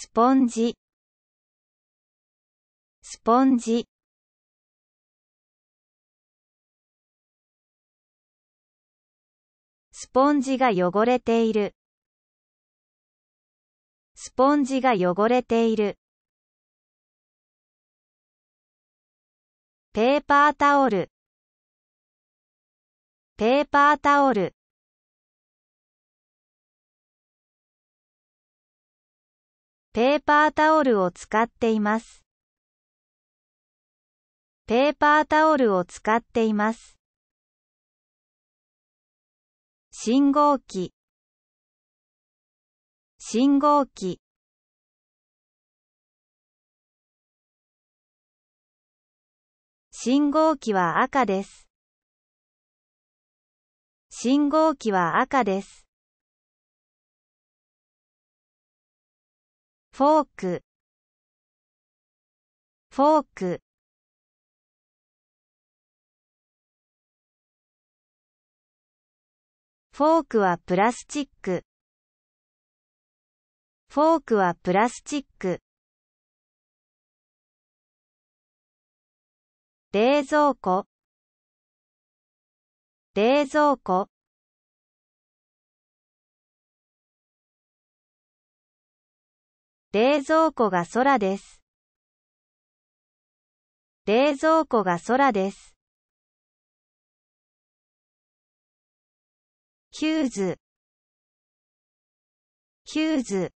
スポンジスポンジスポンジが汚れているスポンジが汚れているペーパータオルペーパータオルペーパータオルを使っています。ペーパータオルを使っています。信号機信号機信号機は赤です。信号機は赤です。フォークフォークフォークはプラスチックフォークはプラスチック冷蔵庫冷蔵庫冷蔵庫が空です。冷蔵庫が空です。キューズ、キューズ。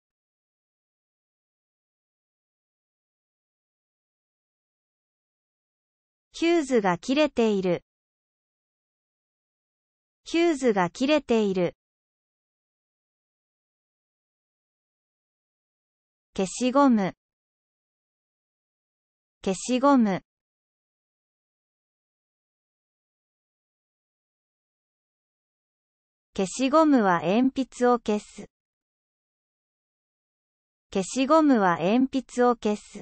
キューズが切れている。ヒューズが切れている。消しゴム消しゴム消しゴムは鉛筆を消す消しゴムは鉛筆を消す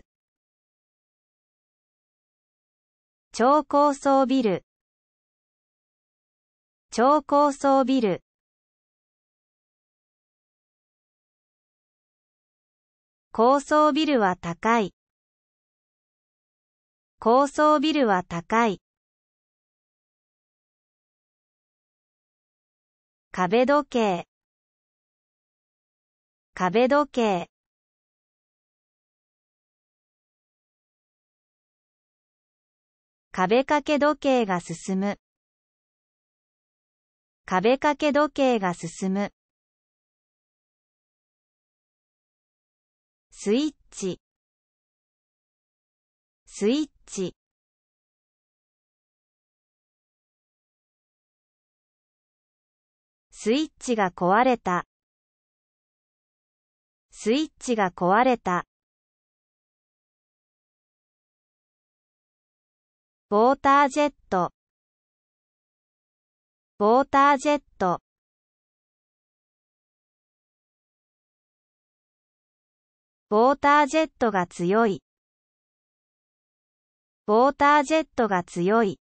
超高層ビル超高層ビル高層ビルは高い。高層ビルは高い。壁時計壁時計壁掛け時計が進む壁掛け時計が進むスイッチスイッチスイッチが壊れたスイッチが壊れたウォータージェットウォータージェットウォータージェットが強い。ウォータージェットが強い。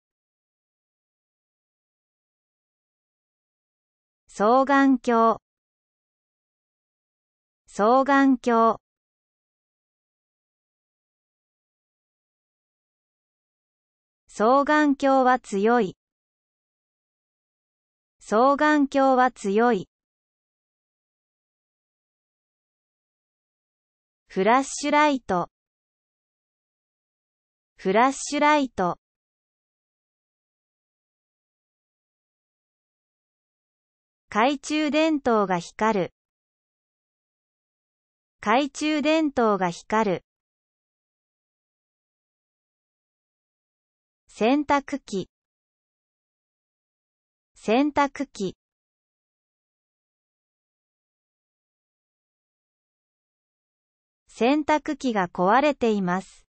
双眼鏡双眼鏡双眼鏡は強い双眼鏡は強いフラッシュライトフラッシュライト懐中電灯が光る懐中電灯が光る洗濯機洗濯機洗濯機が壊れています。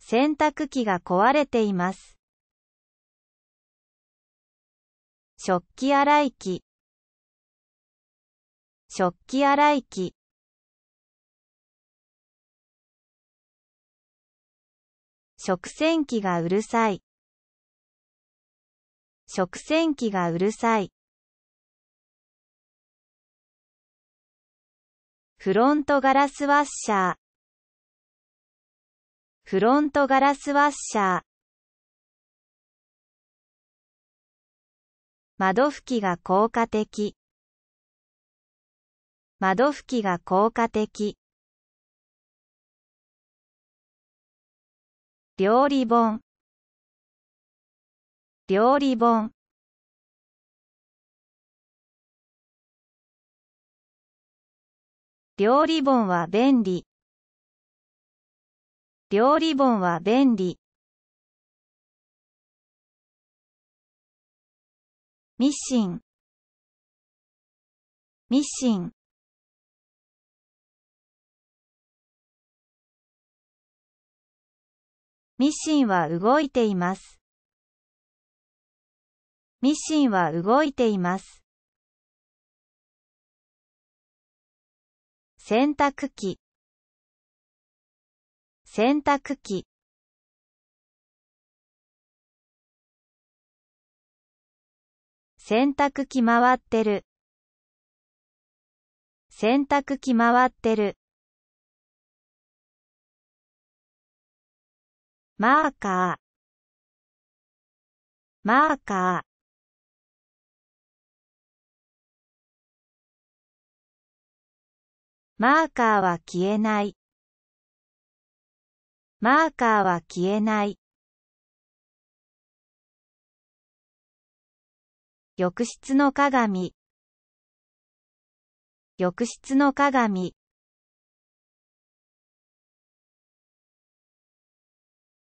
洗濯機が壊れています。食器洗い機食器洗い機食洗機がうるさい食洗機がうるさいフロントガラスワッシャーフロントガラスワッシャー窓拭きが効果的窓拭きが効果的料理本料理本料理本は便利。料理本は便利。ミシン。ミシン。ミシンは動いています。ミシンは動いています。洗濯機洗濯機洗濯機回ってる洗濯機回ってるマーカーマーカーマーカーは消えない。マーカーは消えない。浴室の鏡浴室の鏡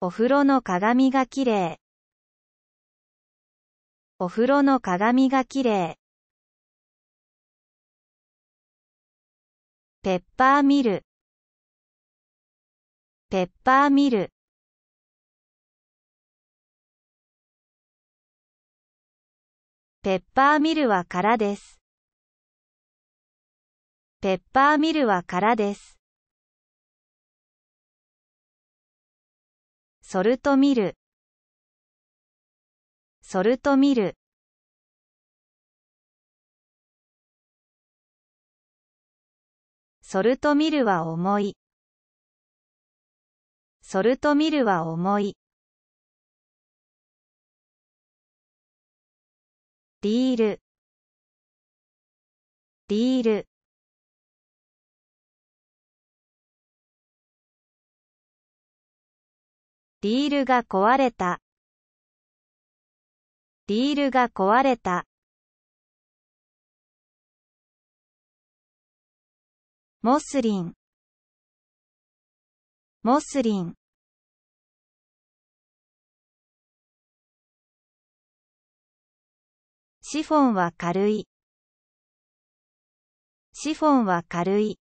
お風呂の鏡が綺麗。お風呂の鏡が綺麗。ペッパーミルペッパーミルペッパーミルは空です。ペッパーミルは空です。ソルトミルソルトミルソルトミルは重い。ソルトミルは重い。ディールディールディールが壊れたディールが壊れたモスリンモスリンシフォンは軽いシフォンは軽い